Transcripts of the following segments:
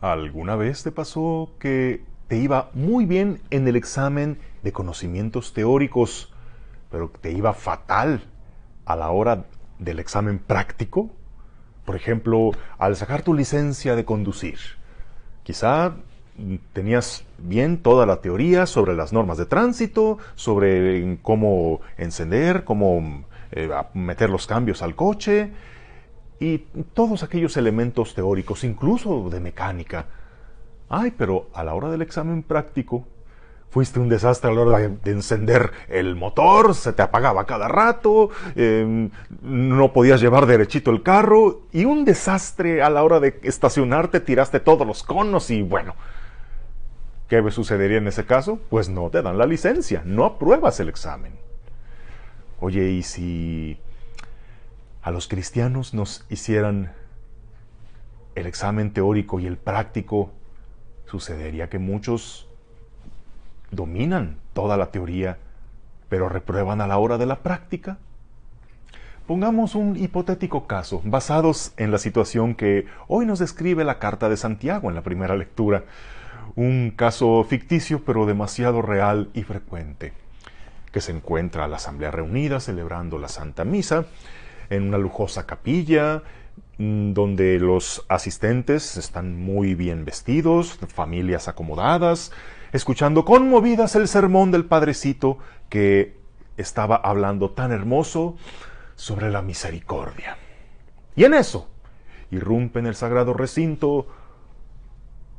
¿Alguna vez te pasó que te iba muy bien en el examen de conocimientos teóricos, pero te iba fatal a la hora del examen práctico? Por ejemplo, al sacar tu licencia de conducir. Quizá tenías bien toda la teoría sobre las normas de tránsito, sobre cómo encender, cómo eh, meter los cambios al coche, y todos aquellos elementos teóricos, incluso de mecánica. Ay, pero a la hora del examen práctico, fuiste un desastre a la hora de, encender el motor, se te apagaba cada rato, em, no podías llevar derechito el carro, y un desastre a la hora de estacionarte, tiraste todos los conos y bueno. ¿Qué sucedería en ese caso? Pues no te dan la licencia, no apruebas el examen. Oye, ¿y si a los cristianos nos hicieran el examen teórico y el práctico, sucedería que muchos dominan toda la teoría, pero reprueban a la hora de la práctica. Pongamos un hipotético caso, basados en la situación que hoy nos describe la carta de Santiago en la primera lectura. Un caso ficticio pero demasiado real y frecuente, que se encuentra a la Asamblea Reunida celebrando la Santa Misa en una lujosa capilla mm, donde los asistentes están muy bien vestidos, familias acomodadas, escuchando conmovidas el sermón del Padrecito que estaba hablando tan hermoso sobre la misericordia. Y en eso, irrumpe en el sagrado recinto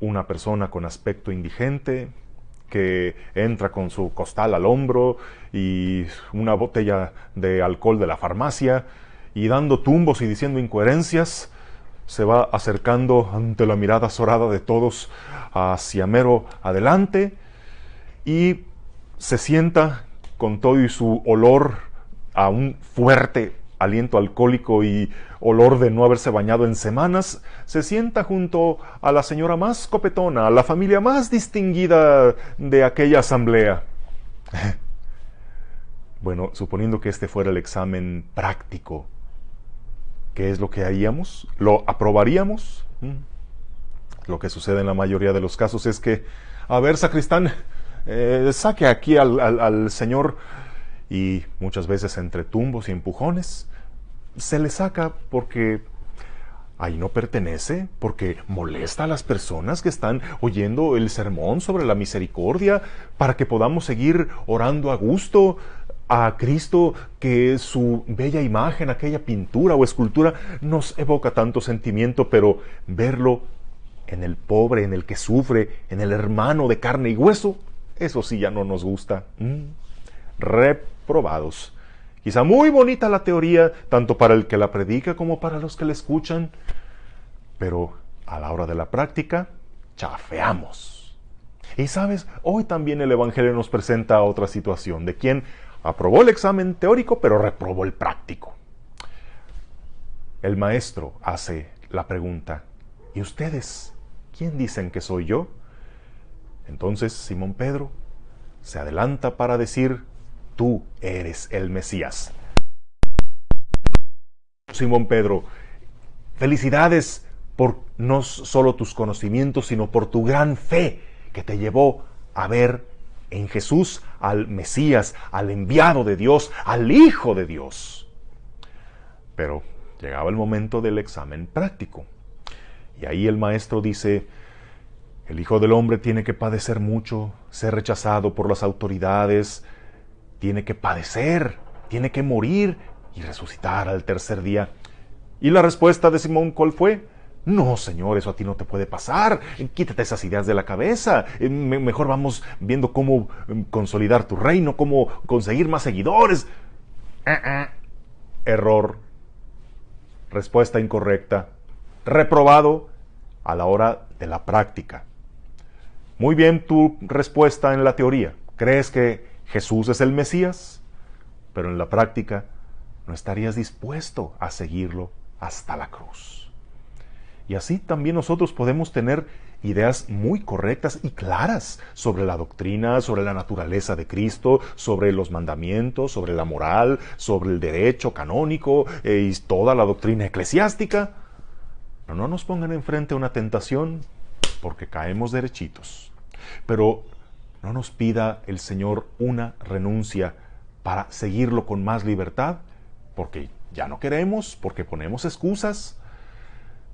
una persona con aspecto indigente que entra con su costal al hombro y una botella de alcohol de la farmacia, y dando tumbos y diciendo incoherencias, se va acercando ante la mirada azorada de todos hacia mero adelante y se sienta con todo y su olor a un fuerte aliento alcohólico y olor de no haberse bañado en semanas, se sienta junto a la señora más copetona, a la familia más distinguida de aquella asamblea. bueno, suponiendo que este fuera el examen práctico ¿qué es lo que haríamos? ¿Lo aprobaríamos? Lo que sucede en la mayoría de los casos es que, a ver, sacristán, eh, saque aquí al Señor y muchas veces entre tumbos y empujones se le saca porque ahí no pertenece, porque molesta a las personas que están oyendo el sermón sobre la misericordia para que podamos seguir orando a gusto, a Cristo que su bella imagen, aquella pintura o escultura nos evoca tanto sentimiento, pero verlo en el pobre, en el que sufre, en el hermano de carne y hueso, eso sí ya no nos gusta. Mm. Reprobados. Quizá muy bonita la teoría, tanto para el que la predica como para los que la escuchan, pero a la hora de la práctica, chafeamos. Y sabes, hoy también el Evangelio nos presenta otra situación de quien Aprobó el examen teórico, pero reprobó el práctico. El maestro hace la pregunta, ¿y ustedes quién dicen que soy yo? Entonces Simón Pedro se adelanta para decir, tú eres el Mesías. Simón Pedro, felicidades por no solo tus conocimientos, sino por tu gran fe que te llevó a ver en Jesús al Mesías, al enviado de Dios, al Hijo de Dios. Pero llegaba el momento del examen práctico. Y ahí el maestro dice, el Hijo del Hombre tiene que padecer mucho, ser rechazado por las autoridades, tiene que padecer, tiene que morir y resucitar al tercer día. ¿Y la respuesta de Simón cuál fue? No, Señor, eso a ti no te puede pasar. Eh, quítate esas ideas de la cabeza. Eh, mejor vamos viendo cómo mm, consolidar tu reino, cómo conseguir más seguidores. Eh, Error. Respuesta incorrecta. Reprobado a la hora de la práctica. Muy bien tu respuesta en la teoría. ¿Crees que Jesús es el Mesías? Pero en la práctica no estarías dispuesto a seguirlo hasta la cruz. Y así también nosotros podemos tener ideas muy correctas y claras sobre la doctrina, sobre la naturaleza de Cristo, sobre los mandamientos, sobre la moral, sobre el derecho canónico eh, y toda la doctrina eclesiástica. no nos pongan enfrente a una tentación porque caemos derechitos. Pero no nos pida el Señor una renuncia para seguirlo con más libertad porque ya no queremos, porque ponemos excusas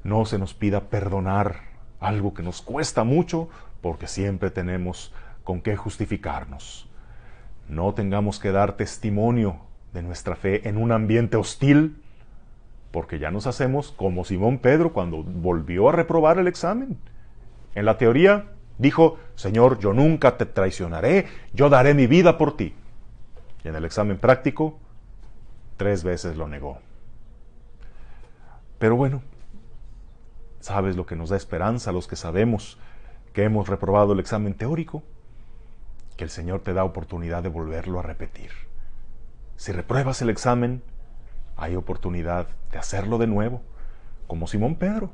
no se nos pida perdonar algo que nos cuesta mucho porque siempre tenemos con qué justificarnos. No tengamos que dar testimonio de nuestra fe en un ambiente hostil porque ya nos hacemos como Simón Pedro cuando volvió a reprobar el examen. En la teoría dijo, Señor, yo nunca te traicionaré, yo daré mi vida por ti. Y en el examen práctico, tres veces lo negó. Pero bueno, Sabes lo que nos da esperanza a los que sabemos que hemos reprobado el examen teórico, que el Señor te da oportunidad de volverlo a repetir. Si repruebas el examen, hay oportunidad de hacerlo de nuevo, como Simón Pedro,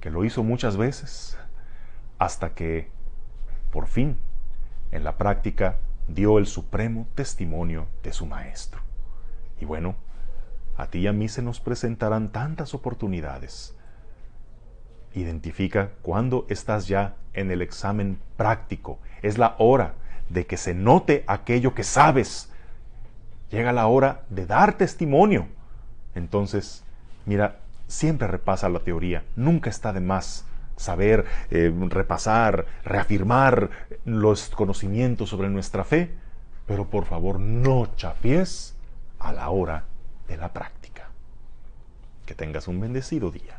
que lo hizo muchas veces, hasta que, por fin, en la práctica dio el supremo testimonio de su Maestro. Y bueno, a ti y a mí se nos presentarán tantas oportunidades Identifica cuando estás ya en el examen práctico. Es la hora de que se note aquello que sabes. Llega la hora de dar testimonio. Entonces, mira, siempre repasa la teoría. Nunca está de más saber, eh, repasar, reafirmar los conocimientos sobre nuestra fe. Pero por favor, no chapiés a la hora de la práctica. Que tengas un bendecido día.